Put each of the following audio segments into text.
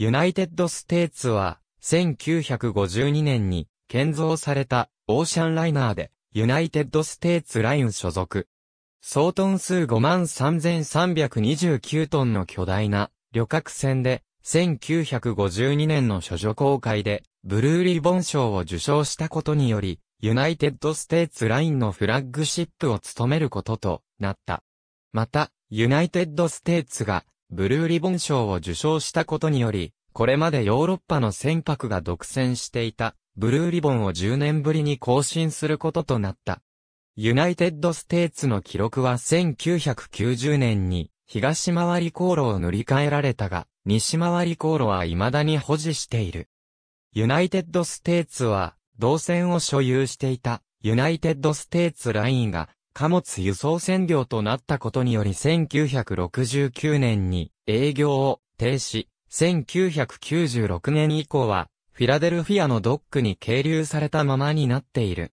ユナイテッドステーツは、1952年に建造されたオーシャンライナーで、ユナイテッドステーツライン所属。総トン数53,329トンの巨大な旅客船で、1952年の処女公開で、ブルーリボン賞を受賞したことにより、ユナイテッドステーツラインのフラッグシップを務めることとなった。また、ユナイテッドステーツがブルーリボン賞を受賞したことにより、これまでヨーロッパの船舶が独占していた、ブルーリボンを10年ぶりに更新することとなった。ユナイテッドステーツの記録は1990年に、東回り航路を塗り替えられたが、西回り航路は未だに保持している。ユナイテッドステーツは、動線を所有していた、ユナイテッドステーツラインが、貨物輸送船業となったことにより1969年に営業を停止、1996年以降はフィラデルフィアのドックに係留されたままになっている。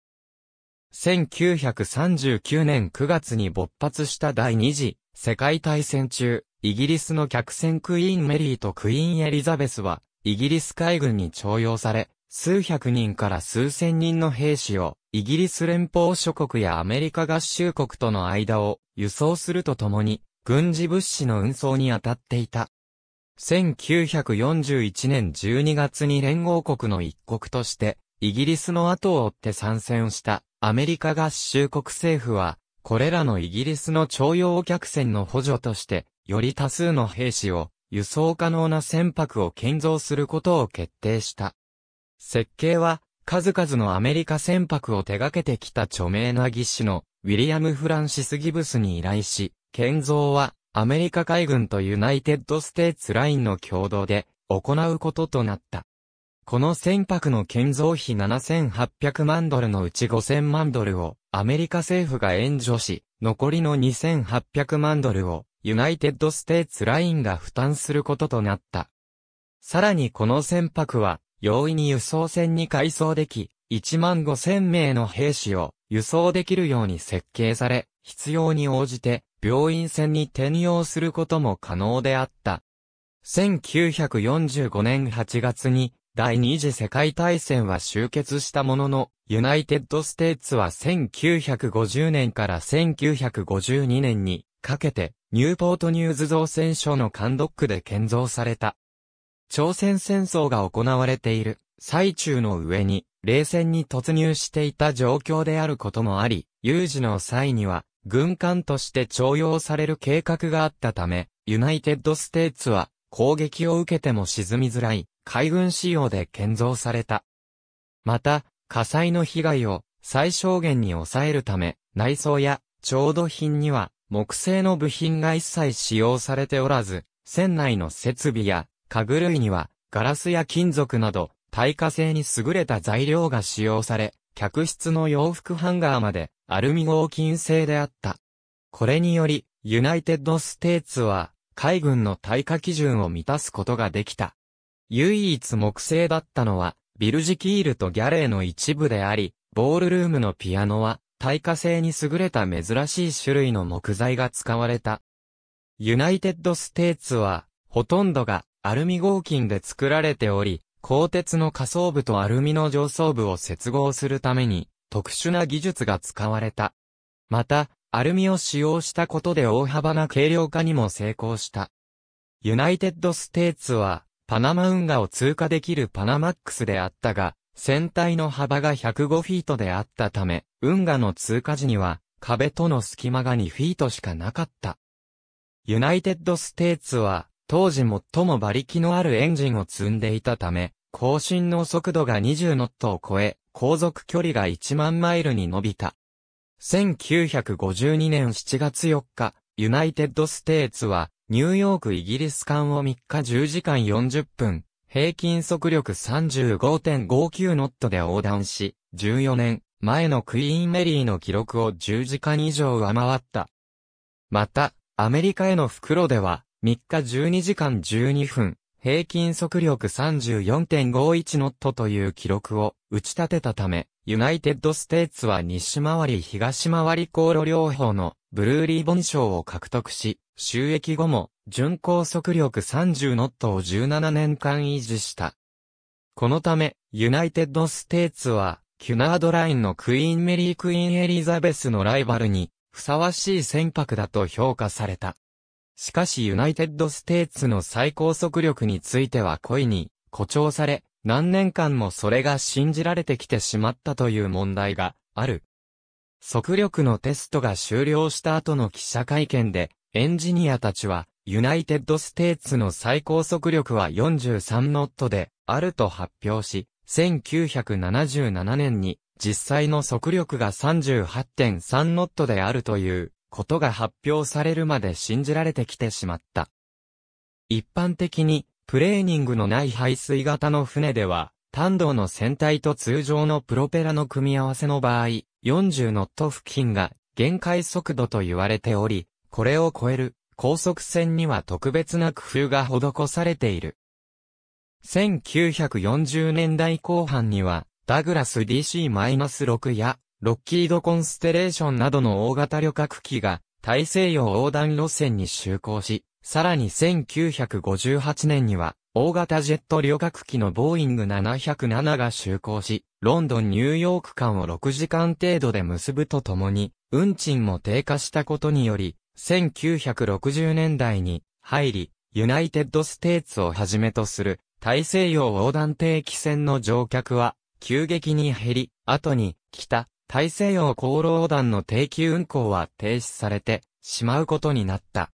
1939年9月に勃発した第二次世界大戦中、イギリスの客船クイーンメリーとクイーンエリザベスはイギリス海軍に徴用され、数百人から数千人の兵士を、イギリス連邦諸国やアメリカ合衆国との間を輸送するとともに、軍事物資の運送に当たっていた。1941年12月に連合国の一国として、イギリスの後を追って参戦したアメリカ合衆国政府は、これらのイギリスの徴用客船の補助として、より多数の兵士を輸送可能な船舶を建造することを決定した。設計は、数々のアメリカ船舶を手掛けてきた著名な技師のウィリアム・フランシス・ギブスに依頼し、建造はアメリカ海軍とユナイテッド・ステーツ・ラインの共同で行うこととなった。この船舶の建造費7800万ドルのうち5000万ドルをアメリカ政府が援助し、残りの2800万ドルをユナイテッド・ステーツ・ラインが負担することとなった。さらにこの船舶は容易に輸送船に改装でき、1万5千名の兵士を輸送できるように設計され、必要に応じて病院船に転用することも可能であった。1945年8月に第二次世界大戦は終結したものの、ユナイテッドステーツは1950年から1952年にかけてニューポートニューズ造船所の監督クで建造された朝鮮戦争が行われている最中の上に、冷戦に突入していた状況であることもあり、有事の際には、軍艦として徴用される計画があったため、ユナイテッドステーツは、攻撃を受けても沈みづらい、海軍仕様で建造された。また、火災の被害を最小限に抑えるため、内装や調度品には木製の部品が一切使用されておらず、船内の設備や家具類には、ガラスや金属など、耐火性に優れた材料が使用され、客室の洋服ハンガーまで、アルミ合金製であった。これにより、ユナイテッドステーツは、海軍の耐火基準を満たすことができた。唯一木製だったのは、ビルジキールとギャレーの一部であり、ボールルームのピアノは、耐火性に優れた珍しい種類の木材が使われた。ユナイテッドステーツは、ほとんどがアルミ合金で作られており、鋼鉄の下層部とアルミの上層部を接合するために、特殊な技術が使われた。また、アルミを使用したことで大幅な軽量化にも成功した。ユナイテッドステーツは、パナマ運河を通過できるパナマックスであったが、船体の幅が105フィートであったため、運河の通過時には、壁との隙間が2フィートしかなかった。ユナイテッドステーツは、当時最も馬力のあるエンジンを積んでいたため、更新の速度が20ノットを超え、航続距離が1万マイルに伸びた。1952年7月4日、ユナイテッドステーツは、ニューヨークイギリス間を3日10時間40分、平均速力35.59ノットで横断し、14年前のクイーンメリーの記録を10時間以上上回った。また、アメリカへの袋では、3日12時間12分、平均速力34.51ノットという記録を打ち立てたため、ユナイテッドステーツは西回り東回り航路両方のブルーリーボン賞を獲得し、収益後も巡航速力30ノットを17年間維持した。このため、ユナイテッドステーツは、キュナードラインのクイーンメリークイーンエリザベスのライバルに、ふさわしい船舶だと評価された。しかしユナイテッドステーツの最高速力については故意に誇張され、何年間もそれが信じられてきてしまったという問題がある。速力のテストが終了した後の記者会見で、エンジニアたちは、ユナイテッドステーツの最高速力は43ノットであると発表し、1977年に実際の速力が38.3ノットであるということが発表されるまで信じられてきてしまった。一般的に、プレーニングのない排水型の船では、単道の船体と通常のプロペラの組み合わせの場合、40ノット付近が限界速度と言われており、これを超える高速船には特別な工夫が施されている。1940年代後半には、ダグラス DC-6 やロッキード・コンステレーションなどの大型旅客機が大西洋横断路線に就航し、さらに1958年には大型ジェット旅客機のボーイング707が就航し、ロンドン・ニューヨーク間を6時間程度で結ぶとともに、運賃も低下したことにより、1960年代に入り、ユナイテッド・ステーツをはじめとする大西洋横断定期船の乗客は急激に減り、後に北、大西洋航路団の定期運行は停止されてしまうことになった。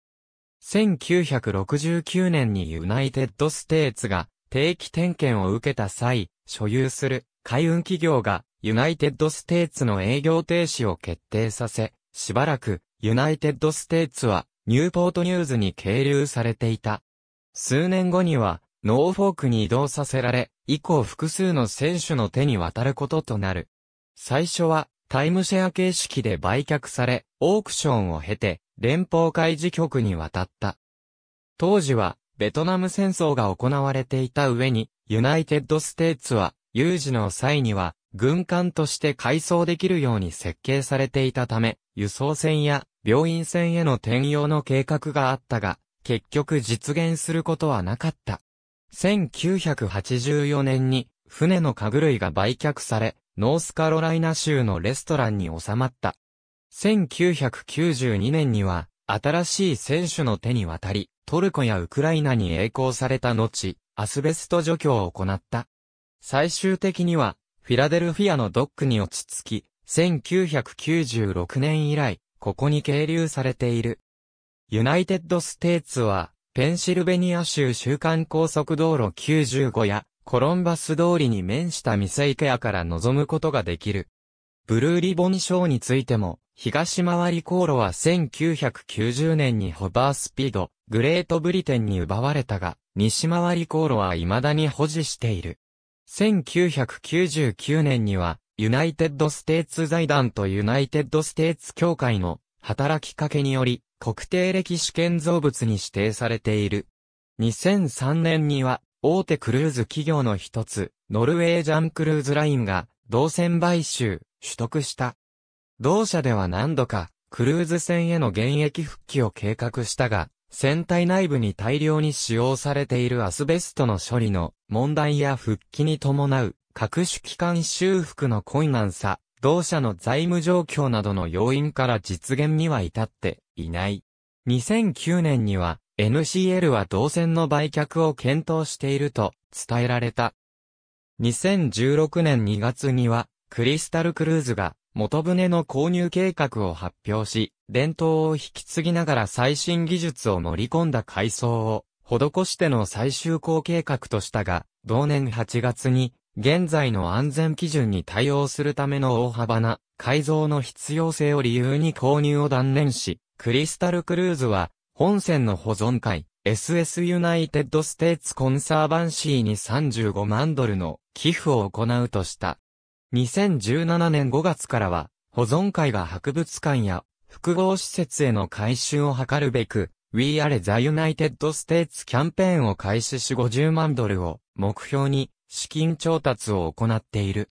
1969年にユナイテッドステーツが定期点検を受けた際、所有する海運企業がユナイテッドステーツの営業停止を決定させ、しばらくユナイテッドステーツはニューポートニューズに係留されていた。数年後にはノーフォークに移動させられ、以降複数の選手の手に渡ることとなる。最初はタイムシェア形式で売却され、オークションを経て連邦海事局に渡った。当時はベトナム戦争が行われていた上に、ユナイテッドステーツは有事の際には軍艦として改装できるように設計されていたため、輸送船や病院船への転用の計画があったが、結局実現することはなかった。1984年に船の家具類が売却され、ノースカロライナ州のレストランに収まった。1992年には、新しい選手の手に渡り、トルコやウクライナに栄光された後、アスベスト除去を行った。最終的には、フィラデルフィアのドックに落ち着き、1996年以来、ここに係留されている。ユナイテッドステーツは、ペンシルベニア州週間高速道路95や、コロンバス通りに面した店イケアから望むことができる。ブルーリボン賞についても、東回り航路は1990年にホバースピード、グレートブリテンに奪われたが、西回り航路は未だに保持している。1999年には、ユナイテッドステーツ財団とユナイテッドステーツ協会の働きかけにより、国定歴史建造物に指定されている。2003年には、大手クルーズ企業の一つ、ノルウェージャンクルーズラインが、同船買収、取得した。同社では何度か、クルーズ船への現役復帰を計画したが、船体内部に大量に使用されているアスベストの処理の問題や復帰に伴う各種機関修復の困難さ、同社の財務状況などの要因から実現には至っていない。2009年には NCL は同線の売却を検討していると伝えられた。2016年2月には、クリスタルクルーズが元船の購入計画を発表し、伝統を引き継ぎながら最新技術を盛り込んだ改装を施しての最終工計画としたが、同年8月に、現在の安全基準に対応するための大幅な改造の必要性を理由に購入を断念し、クリスタルクルーズは本線の保存会、SS ユナイテッドステーツコンサーバンシーに35万ドルの寄付を行うとした。2017年5月からは、保存会が博物館や複合施設への改修を図るべく、We Are the United States キャンペーンを開始し50万ドルを目標に資金調達を行っている。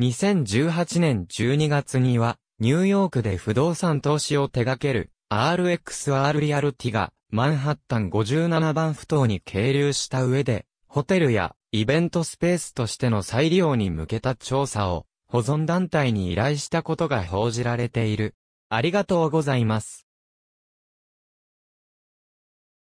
2018年12月には、ニューヨークで不動産投資を手掛ける RXR リアルティがマンハッタン57番埠頭に係留した上で、ホテルやイベントスペースとしての再利用に向けた調査を保存団体に依頼したことが報じられている。ありがとうございます。